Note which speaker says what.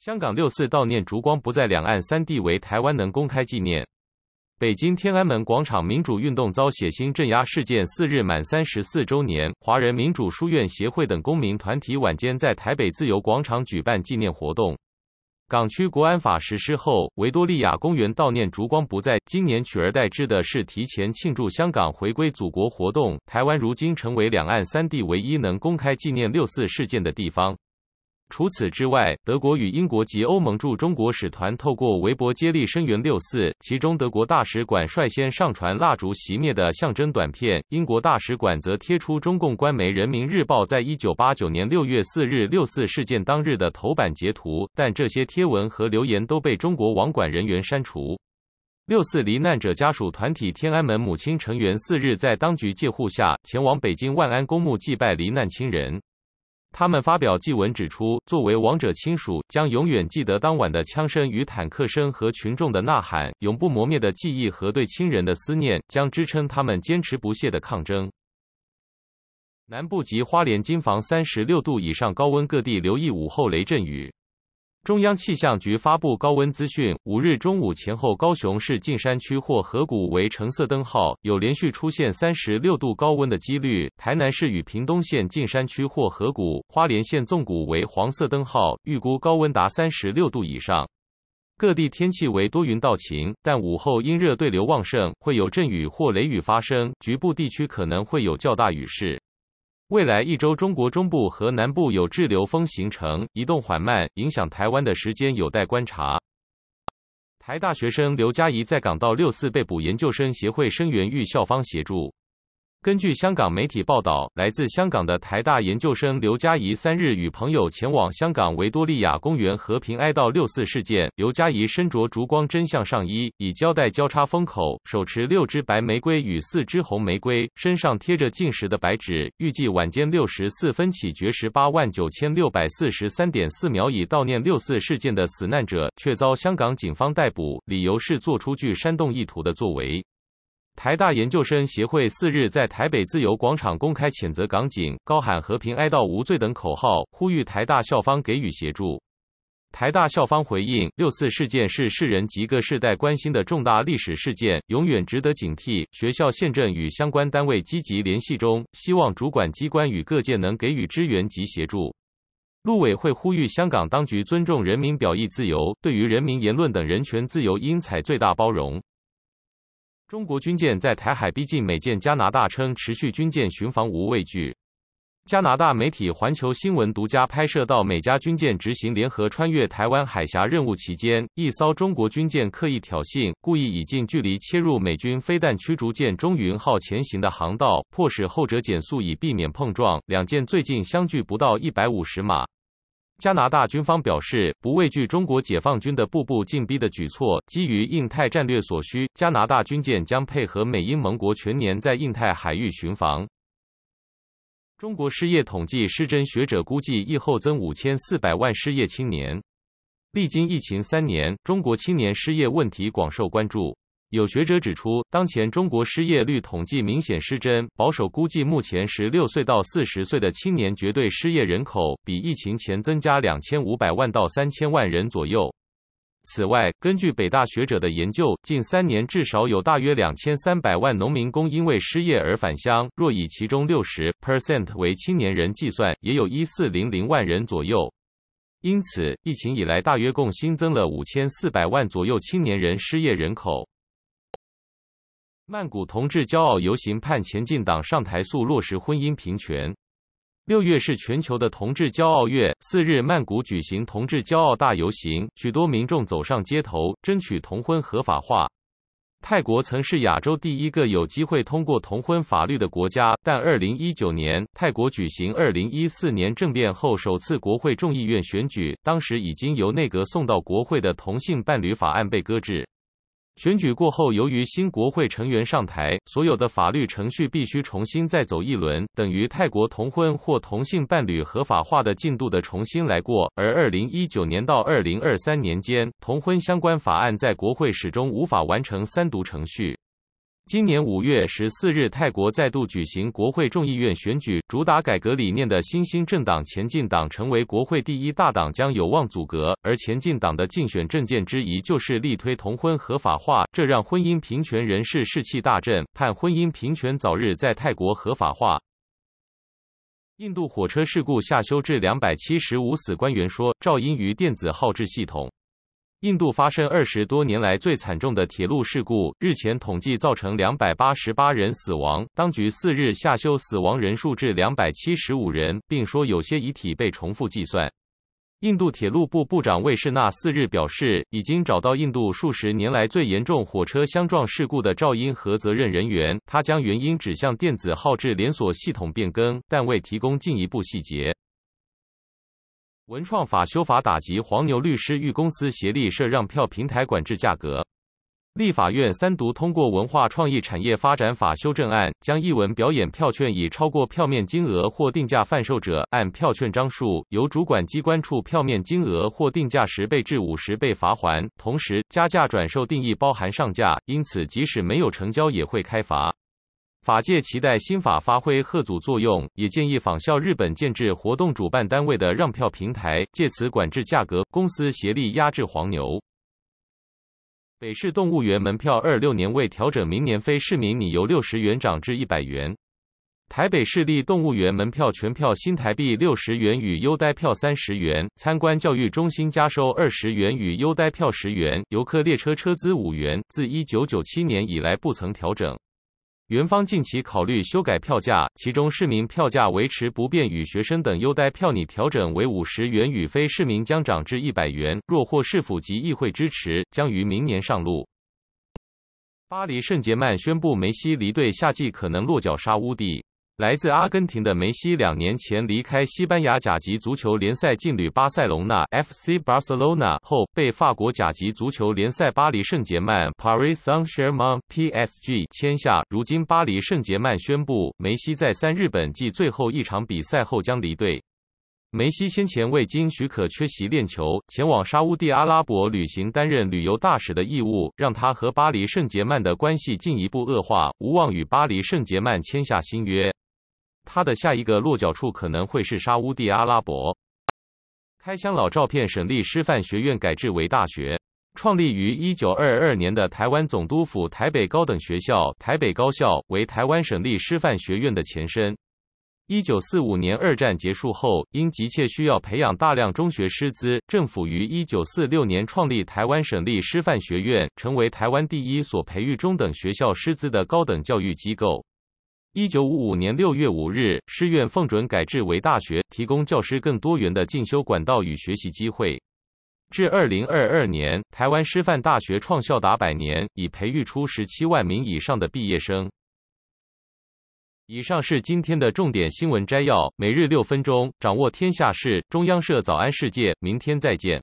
Speaker 1: 香港六四悼念烛光不在，两岸三地为台湾能公开纪念。北京天安门广场民主运动遭血腥镇压事件四日满三十四周年，华人民主书院协会等公民团体晚间在台北自由广场举办纪念活动。港区国安法实施后，维多利亚公园悼念烛光不在，今年取而代之的是提前庆祝香港回归祖国活动。台湾如今成为两岸三地唯一能公开纪念六四事件的地方。除此之外，德国与英国及欧盟驻中国使团透过微博接力声援六四。其中，德国大使馆率先上传蜡烛熄灭的象征短片，英国大使馆则贴出中共官媒《人民日报》在一九八九年六月四日六四事件当日的头版截图。但这些贴文和留言都被中国网管人员删除。六四罹难者家属团体“天安门母亲”成员四日在当局借护下，前往北京万安公墓祭拜罹难亲人。他们发表祭文指出，作为亡者亲属，将永远记得当晚的枪声与坦克声和群众的呐喊，永不磨灭的记忆和对亲人的思念将支撑他们坚持不懈的抗争。南部及花莲金房三十六度以上高温，各地留意午后雷阵雨。中央气象局发布高温资讯，五日中午前后，高雄市进山区或河谷为橙色灯号，有连续出现三十六度高温的几率。台南市与屏东县进山区或河谷、花莲县纵谷为黄色灯号，预估高温达三十六度以上。各地天气为多云到晴，但午后因热对流旺盛，会有阵雨或雷雨发生，局部地区可能会有较大雨势。未来一周，中国中部和南部有滞留风形成，移动缓慢，影响台湾的时间有待观察。台大学生刘嘉怡在港到六四被捕，研究生协会声援，遇校方协助。根据香港媒体报道，来自香港的台大研究生刘嘉怡三日与朋友前往香港维多利亚公园和平哀悼六四事件。刘嘉怡身着烛光真相上衣，以胶带交叉封口，手持六支白玫瑰与四支红玫瑰，身上贴着禁食的白纸，预计晚间六时四分起绝食八万九千六百四十三点四秒以悼念六四事件的死难者，却遭香港警方逮捕，理由是做出具煽动意图的作为。台大研究生协会四日在台北自由广场公开谴责港警，高喊“和平、哀悼、无罪”等口号，呼吁台大校方给予协助。台大校方回应：“六四事件是世人及各世代关心的重大历史事件，永远值得警惕。学校现正与相关单位积极联系中，希望主管机关与各界能给予支援及协助。”陆委会呼吁香港当局尊重人民表意自由，对于人民言论等人权自由，应采最大包容。中国军舰在台海逼近美舰，加拿大称持续军舰巡防无畏惧。加拿大媒体环球新闻独家拍摄到美加军舰执行联合穿越台湾海峡任务期间，一艘中国军舰刻意挑衅，故意以近距离切入美军飞弹驱逐舰“中云号”前行的航道，迫使后者减速以避免碰撞。两舰最近相距不到一百五十码。加拿大军方表示，不畏惧中国解放军的步步进逼的举措，基于印太战略所需，加拿大军舰将配合美英盟国全年在印太海域巡防。中国失业统计失真，学者估计疫后增五千四百万失业青年。历经疫情三年，中国青年失业问题广受关注。有学者指出，当前中国失业率统计明显失真，保守估计目前16岁到40岁的青年绝对失业人口比疫情前增加2500万到3000万人左右。此外，根据北大学者的研究，近三年至少有大约2300万农民工因为失业而返乡，若以其中60%为青年人计算，也有一四零零万人左右。因此，疫情以来大约共新增了5400万左右青年人失业人口。曼谷同志骄傲游行盼前进党上台速落实婚姻平权。六月是全球的同志骄傲月。四日，曼谷举行同志骄傲大游行，许多民众走上街头，争取同婚合法化。泰国曾是亚洲第一个有机会通过同婚法律的国家，但二零一九年泰国举行二零一四年政变后首次国会众议院选举，当时已经由内阁送到国会的同性伴侣法案被搁置。选举过后，由于新国会成员上台，所有的法律程序必须重新再走一轮，等于泰国同婚或同性伴侣合法化的进度的重新来过。而二零一九年到二零二三年间，同婚相关法案在国会始终无法完成三读程序。今年五月十四日，泰国再度举行国会众议院选举。主打改革理念的新兴政党前进党成为国会第一大党，将有望阻隔。而前进党的竞选政见之一就是力推同婚合法化，这让婚姻平权人士士气大振，盼婚姻平权早日在泰国合法化。印度火车事故下修至两百七十五死，官员说，赵英于电子号制系统。印度发生二十多年来最惨重的铁路事故，日前统计造成两百八十八人死亡。当局四日下修死亡人数至两百七十五人，并说有些遗体被重复计算。印度铁路部部长魏士纳四日表示，已经找到印度数十年来最严重火车相撞事故的肇因和责任人员。他将原因指向电子号志连锁系统变更，但未提供进一步细节。文创法修法打击黄牛，律师与公司协力设让票平台管制价格。立法院三读通过《文化创意产业发展法》修正案，将艺文表演票券以超过票面金额或定价贩售者，按票券张数由主管机关处票面金额或定价十倍至五十倍罚还。同时，加价转售定义包含上架，因此即使没有成交也会开罚。法界期待新法发挥贺阻作用，也建议仿效日本建制活动主办单位的让票平台，借此管制价格，公司协力压制黄牛。北市动物园门票二六年未调整，明年非市民拟由六十元涨至一百元。台北市立动物园门票全票新台币六十元与优待票三十元，参观教育中心加收二十元与优待票十元，游客列车车资五元，自一九九七年以来不曾调整。元芳近期考虑修改票价，其中市民票价维持不变，与学生等优待票拟调整为五十元；与非市民将涨至一百元。若获市府及议会支持，将于明年上路。巴黎圣杰曼宣布梅西离队，夏季可能落脚沙乌地。来自阿根廷的梅西两年前离开西班牙甲级足球联赛劲旅巴塞隆那 FC Barcelona 后，被法国甲级足球联赛巴黎圣杰曼 Paris Saint-Germain PSG 签下。如今，巴黎圣杰曼宣布，梅西在三日本季最后一场比赛后将离队。梅西先前未经许可缺席练球，前往沙地阿拉伯旅行，担任旅游大使的义务，让他和巴黎圣杰曼的关系进一步恶化，无望与巴黎圣杰曼签下新约。他的下一个落脚处可能会是沙乌地阿拉伯。开箱老照片：省立师范学院改制为大学。创立于1922年的台湾总督府台北高等学校（台北高校）为台湾省立师范学院的前身。1945年二战结束后，因急切需要培养大量中学师资，政府于1946年创立台湾省立师范学院，成为台湾第一所培育中等学校师资的高等教育机构。一九五五年六月五日，师院奉准改制为大学，提供教师更多元的进修管道与学习机会。至二零二二年，台湾师范大学创校达百年，已培育出十七万名以上的毕业生。以上是今天的重点新闻摘要，每日六分钟掌握天下事。中央社早安世界，明天再见。